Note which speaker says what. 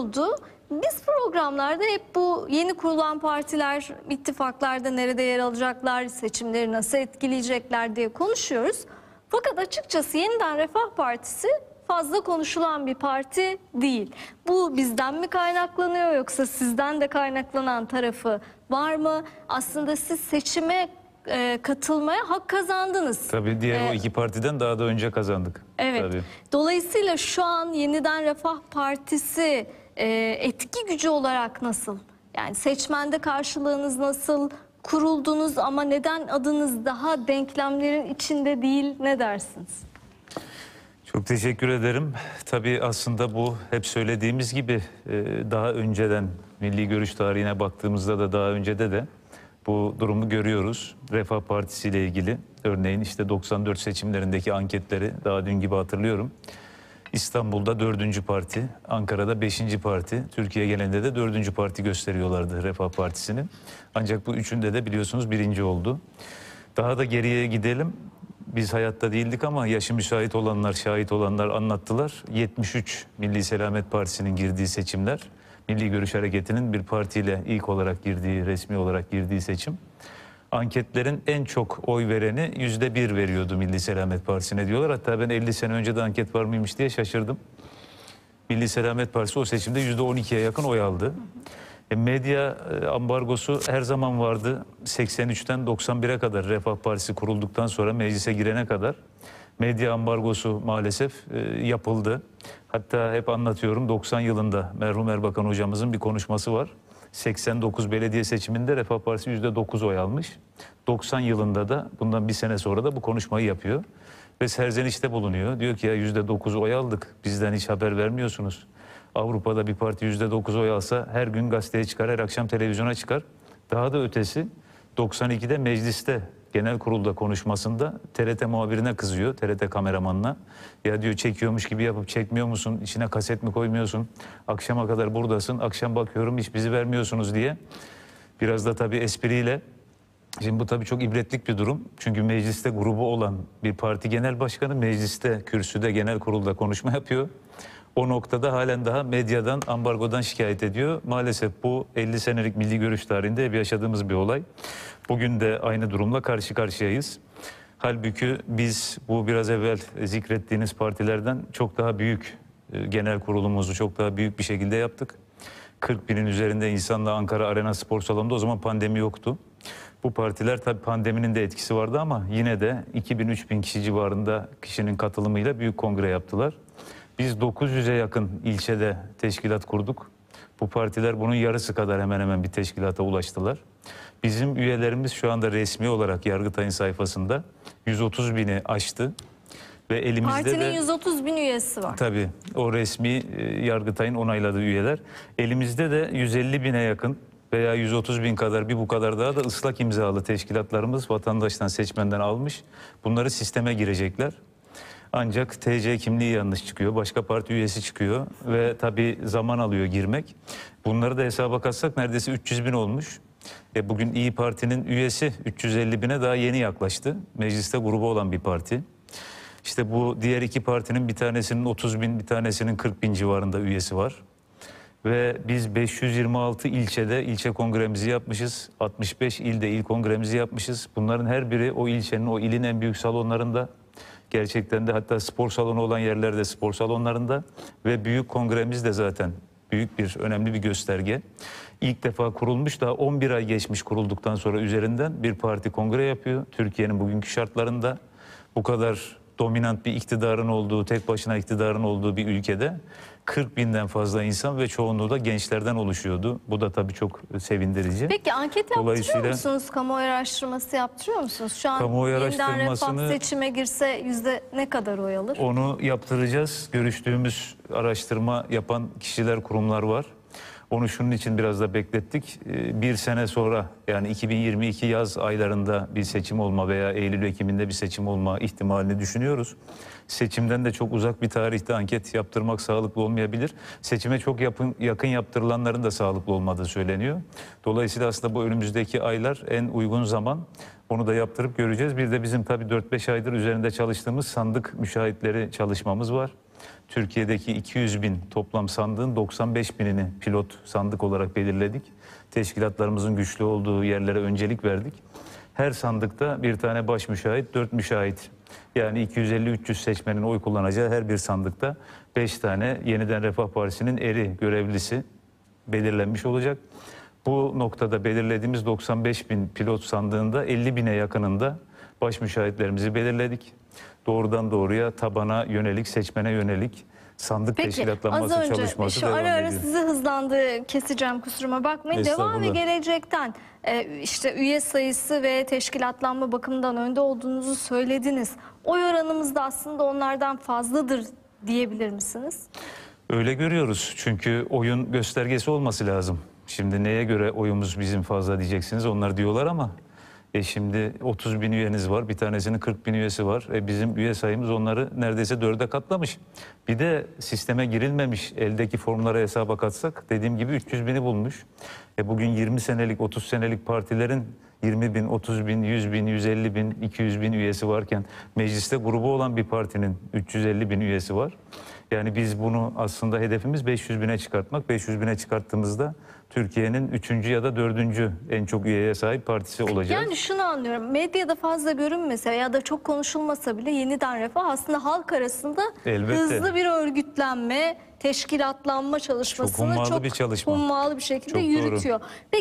Speaker 1: kuruldu. Biz programlarda hep bu yeni kurulan partiler ittifaklarda nerede yer alacaklar, seçimleri nasıl etkileyecekler diye konuşuyoruz. Fakat açıkçası yeniden Refah Partisi fazla konuşulan bir parti değil. Bu bizden mi kaynaklanıyor yoksa sizden de kaynaklanan tarafı var mı? Aslında siz seçime e, katılmaya hak kazandınız.
Speaker 2: Tabii diğer ee, o e, iki partiden daha da önce kazandık. Evet. Tabii.
Speaker 1: Dolayısıyla şu an yeniden Refah Partisi e, etki gücü olarak nasıl? Yani seçmende karşılığınız nasıl? Kuruldunuz ama neden adınız daha denklemlerin içinde değil ne dersiniz?
Speaker 2: Çok teşekkür ederim. Tabii aslında bu hep söylediğimiz gibi e, daha önceden milli görüş tarihine baktığımızda da daha öncede de bu durumu görüyoruz. Refah Partisi ile ilgili örneğin işte 94 seçimlerindeki anketleri daha dün gibi hatırlıyorum. İstanbul'da dördüncü parti, Ankara'da beşinci parti, Türkiye genelinde de dördüncü parti gösteriyorlardı Refah Partisi'nin. Ancak bu üçünde de biliyorsunuz birinci oldu. Daha da geriye gidelim. Biz hayatta değildik ama yaşı müsait olanlar, şahit olanlar anlattılar. 73 Milli Selamet Partisi'nin girdiği seçimler. Milli Görüş Hareketi'nin bir partiyle ilk olarak girdiği, resmi olarak girdiği seçim anketlerin en çok oy vereni yüzde bir veriyordu Milli Selamet Partisi'ne diyorlar. Hatta ben 50 sene önce de anket var mıymış diye şaşırdım. Milli Selamet Partisi o seçimde yüzde 12'ye yakın oy aldı. E, medya e, ambargosu her zaman vardı. 83'ten 91'e kadar Refah Partisi kurulduktan sonra meclise girene kadar medya ambargosu maalesef e, yapıldı. Hatta hep anlatıyorum 90 yılında merhum Erbakan hocamızın bir konuşması var. 89 belediye seçiminde Refah Partisi %9 oy almış. 90 yılında da bundan bir sene sonra da bu konuşmayı yapıyor. Ve serzenişte bulunuyor. Diyor ki ya %9 oy aldık. Bizden hiç haber vermiyorsunuz. Avrupa'da bir parti %9 oy alsa her gün gazeteye çıkar, her akşam televizyona çıkar. Daha da ötesi 92'de mecliste genel kurulda konuşmasında TRT muhabirine kızıyor, TRT kameramanına. Ya diyor çekiyormuş gibi yapıp çekmiyor musun, içine kaset mi koymuyorsun, akşama kadar buradasın, akşam bakıyorum hiç bizi vermiyorsunuz diye. Biraz da tabii espriyle Şimdi bu tabii çok ibretlik bir durum. Çünkü mecliste grubu olan bir parti genel başkanı mecliste, kürsüde, genel kurulda konuşma yapıyor. O noktada halen daha medyadan, ambargodan şikayet ediyor. Maalesef bu 50 senelik milli görüş tarihinde hep yaşadığımız bir olay. Bugün de aynı durumla karşı karşıyayız. Halbuki biz bu biraz evvel zikrettiğiniz partilerden çok daha büyük e, genel kurulumuzu çok daha büyük bir şekilde yaptık. 40 binin üzerinde insanla Ankara Arena Spor Salonu'nda o zaman pandemi yoktu. Bu partiler tabii pandeminin de etkisi vardı ama yine de 2000-3000 kişi civarında kişinin katılımıyla büyük kongre yaptılar. Biz 900'e yakın ilçede teşkilat kurduk. Bu partiler bunun yarısı kadar hemen hemen bir teşkilata ulaştılar. Bizim üyelerimiz şu anda resmi olarak Yargıtay'ın sayfasında 130 bini aştı. Ve elimizde Partinin de,
Speaker 1: 130 bin üyesi var. Tabii
Speaker 2: o resmi e, Yargıtay'ın onayladığı üyeler. Elimizde de 150 bine yakın veya 130 bin kadar bir bu kadar daha da ıslak imzalı teşkilatlarımız vatandaştan seçmenden almış. Bunları sisteme girecekler. Ancak TC kimliği yanlış çıkıyor. Başka parti üyesi çıkıyor ve tabii zaman alıyor girmek. Bunları da hesaba katsak neredeyse 300 bin olmuş. E bugün İyi Parti'nin üyesi 350 bine daha yeni yaklaştı. Mecliste grubu olan bir parti. İşte bu diğer iki partinin bir tanesinin 30 bin, bir tanesinin 40 bin civarında üyesi var. Ve biz 526 ilçede ilçe kongremizi yapmışız. 65 ilde il kongremizi yapmışız. Bunların her biri o ilçenin, o ilin en büyük salonlarında. Gerçekten de hatta spor salonu olan yerlerde spor salonlarında. Ve büyük kongremiz de zaten büyük bir, önemli bir gösterge. İlk defa kurulmuş, da 11 ay geçmiş kurulduktan sonra üzerinden bir parti kongre yapıyor. Türkiye'nin bugünkü şartlarında bu kadar dominant bir iktidarın olduğu, tek başına iktidarın olduğu bir ülkede 40 binden fazla insan ve çoğunluğu da gençlerden oluşuyordu. Bu da tabii çok sevindirici.
Speaker 1: Peki anket yaptırıyor musunuz? Kamuoyu araştırması yaptırıyor musunuz? Şu an kamuoyu araştırmasını, seçime girse yüzde ne kadar oy alır?
Speaker 2: Onu yaptıracağız. Görüştüğümüz araştırma yapan kişiler, kurumlar var. Onu şunun için biraz da beklettik. Ee, bir sene sonra yani 2022 yaz aylarında bir seçim olma veya Eylül-Ekim'inde bir seçim olma ihtimalini düşünüyoruz. Seçimden de çok uzak bir tarihte anket yaptırmak sağlıklı olmayabilir. Seçime çok yapın, yakın yaptırılanların da sağlıklı olmadığı söyleniyor. Dolayısıyla aslında bu önümüzdeki aylar en uygun zaman. Onu da yaptırıp göreceğiz. Bir de bizim tabii 4-5 aydır üzerinde çalıştığımız sandık müşahitleri çalışmamız var. Türkiye'deki 200 bin toplam sandığın 95 binini pilot sandık olarak belirledik. Teşkilatlarımızın güçlü olduğu yerlere öncelik verdik. Her sandıkta bir tane baş müşahit, dört müşahit. Yani 250-300 seçmenin oy kullanacağı her bir sandıkta beş tane yeniden Refah Partisi'nin eri görevlisi belirlenmiş olacak. Bu noktada belirlediğimiz 95 bin pilot sandığında 50 bine yakınında baş müşahitlerimizi belirledik doğrudan doğruya tabana yönelik, seçmene yönelik sandık Peki, teşkilatlanması önce çalışması şu devam ara ara ediyor.
Speaker 1: sizi hızlandı keseceğim kusuruma bakmayın. Devam ve gelecekten e, işte üye sayısı ve teşkilatlanma bakımından önde olduğunuzu söylediniz. Oy oranımız da aslında onlardan fazladır diyebilir misiniz?
Speaker 2: Öyle görüyoruz çünkü oyun göstergesi olması lazım. Şimdi neye göre oyumuz bizim fazla diyeceksiniz onlar diyorlar ama e şimdi 30 bin üyeniz var, bir tanesinin 40 bin üyesi var. E bizim üye sayımız onları neredeyse dörde katlamış. Bir de sisteme girilmemiş eldeki formlara hesaba katsak dediğim gibi 300 bini bulmuş. E bugün 20 senelik, 30 senelik partilerin 20 bin, 30 bin, 100 bin, 150 bin, 200 bin üyesi varken mecliste grubu olan bir partinin 350 bin üyesi var. Yani biz bunu aslında hedefimiz 500 bine çıkartmak. 500 bine çıkarttığımızda Türkiye'nin üçüncü ya da dördüncü en çok üyeye sahip partisi olacak. Yani
Speaker 1: şunu anlıyorum. Medyada fazla görünmese ya da çok konuşulmasa bile yeniden refah aslında halk arasında Elbette. hızlı bir örgütlenme, teşkilatlanma çalışmasını çok hummalı çok bir çalışma. ummalı bir şekilde Çok doğru. yürütüyor. Peki